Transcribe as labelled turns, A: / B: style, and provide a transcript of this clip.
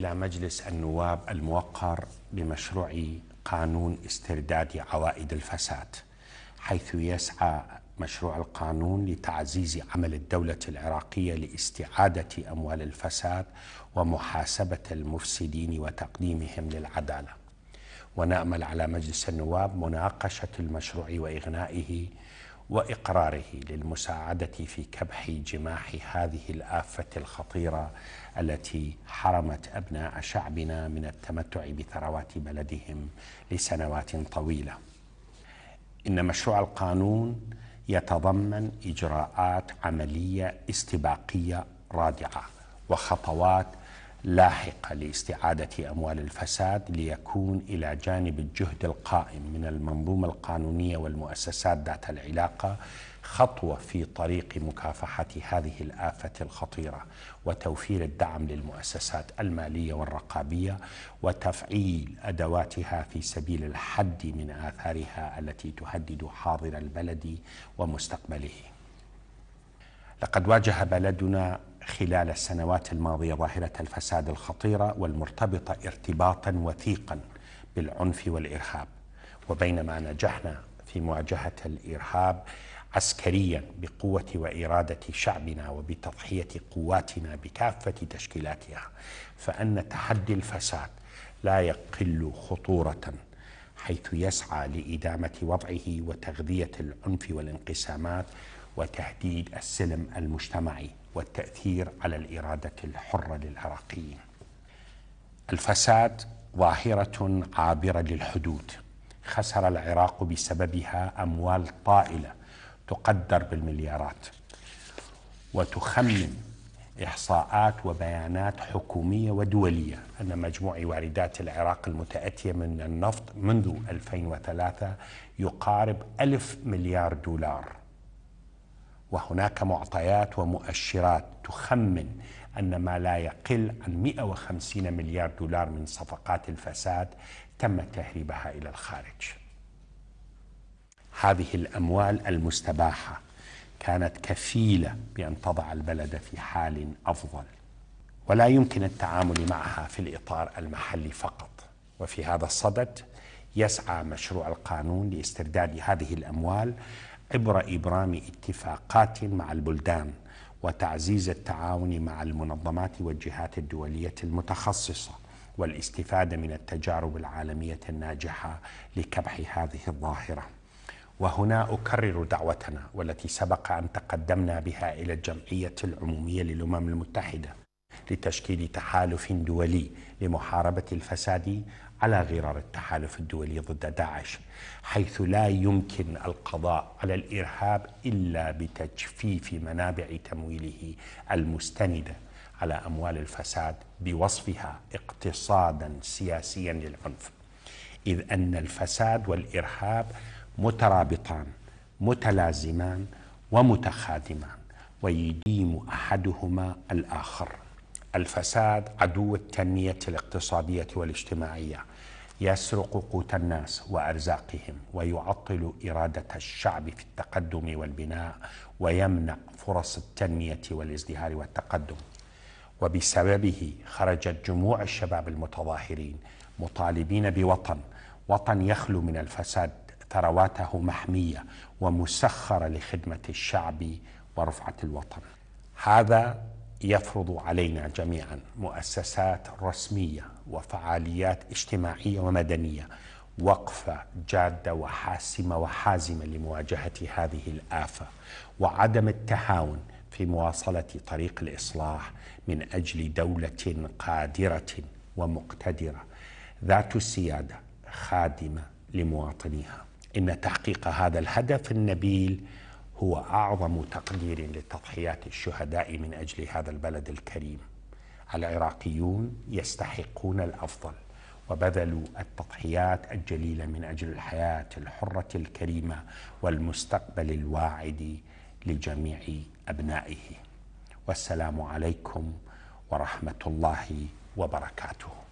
A: إلى مجلس النواب الموقر بمشروع قانون استرداد عوائد الفساد حيث يسعى مشروع القانون لتعزيز عمل الدولة العراقية لاستعادة أموال الفساد ومحاسبة المفسدين وتقديمهم للعدالة ونأمل على مجلس النواب مناقشة المشروع وإغنائه واقراره للمساعده في كبح جماح هذه الافه الخطيره التي حرمت ابناء شعبنا من التمتع بثروات بلدهم لسنوات طويله. ان مشروع القانون يتضمن اجراءات عمليه استباقيه رادعه وخطوات لاحقة لاستعادة أموال الفساد ليكون إلى جانب الجهد القائم من المنظومة القانونية والمؤسسات ذات العلاقة خطوة في طريق مكافحة هذه الآفة الخطيرة وتوفير الدعم للمؤسسات المالية والرقابية وتفعيل أدواتها في سبيل الحد من آثارها التي تهدد حاضر البلد ومستقبله لقد واجه بلدنا خلال السنوات الماضية ظاهرة الفساد الخطيرة والمرتبطة ارتباطا وثيقا بالعنف والإرهاب وبينما نجحنا في مواجهة الإرهاب عسكريا بقوة وإرادة شعبنا وبتضحية قواتنا بكافة تشكيلاتها فأن تحدي الفساد لا يقل خطورة حيث يسعى لإدامة وضعه وتغذية العنف والانقسامات وتهديد السلم المجتمعي والتأثير على الإرادة الحرة للعراقيين. الفساد ظاهرة عابرة للحدود. خسر العراق بسببها أموال طائلة تقدر بالمليارات. وتخمن إحصاءات وبيانات حكومية ودولية أن مجموع واردات العراق المتأتية من النفط منذ 2003 يقارب ألف مليار دولار وهناك معطيات ومؤشرات تخمن أن ما لا يقل عن 150 مليار دولار من صفقات الفساد تم تهريبها إلى الخارج هذه الأموال المستباحة كانت كفيلة بأن تضع البلد في حال أفضل ولا يمكن التعامل معها في الإطار المحلي فقط وفي هذا الصدد يسعى مشروع القانون لاسترداد هذه الأموال عبر إبرام اتفاقات مع البلدان وتعزيز التعاون مع المنظمات والجهات الدولية المتخصصة والاستفادة من التجارب العالمية الناجحة لكبح هذه الظاهرة وهنا أكرر دعوتنا والتي سبق أن تقدمنا بها إلى الجمعية العمومية للأمم المتحدة لتشكيل تحالف دولي لمحاربة الفساد على غرار التحالف الدولي ضد داعش حيث لا يمكن القضاء على الإرهاب إلا بتجفيف منابع تمويله المستندة على أموال الفساد بوصفها اقتصادا سياسيا للعنف إذ أن الفساد والإرهاب مترابطان متلازمان ومتخادمان ويديم أحدهما الآخر الفساد عدو التنمية الاقتصادية والاجتماعية يسرق قوت الناس وأرزاقهم ويعطل إرادة الشعب في التقدم والبناء ويمنع فرص التنمية والازدهار والتقدم وبسببه خرجت جموع الشباب المتظاهرين مطالبين بوطن وطن يخلو من الفساد ثرواته محمية ومسخرة لخدمة الشعب ورفعة الوطن هذا يفرض علينا جميعا مؤسسات رسميه وفعاليات اجتماعيه ومدنيه وقفه جاده وحاسمه وحازمه لمواجهه هذه الافه وعدم التهاون في مواصله طريق الاصلاح من اجل دوله قادره ومقتدره ذات السياده خادمه لمواطنيها ان تحقيق هذا الهدف النبيل هو أعظم تقدير لتضحيات الشهداء من أجل هذا البلد الكريم العراقيون يستحقون الأفضل وبذلوا التضحيات الجليلة من أجل الحياة الحرة الكريمة والمستقبل الواعد لجميع أبنائه والسلام عليكم ورحمة الله وبركاته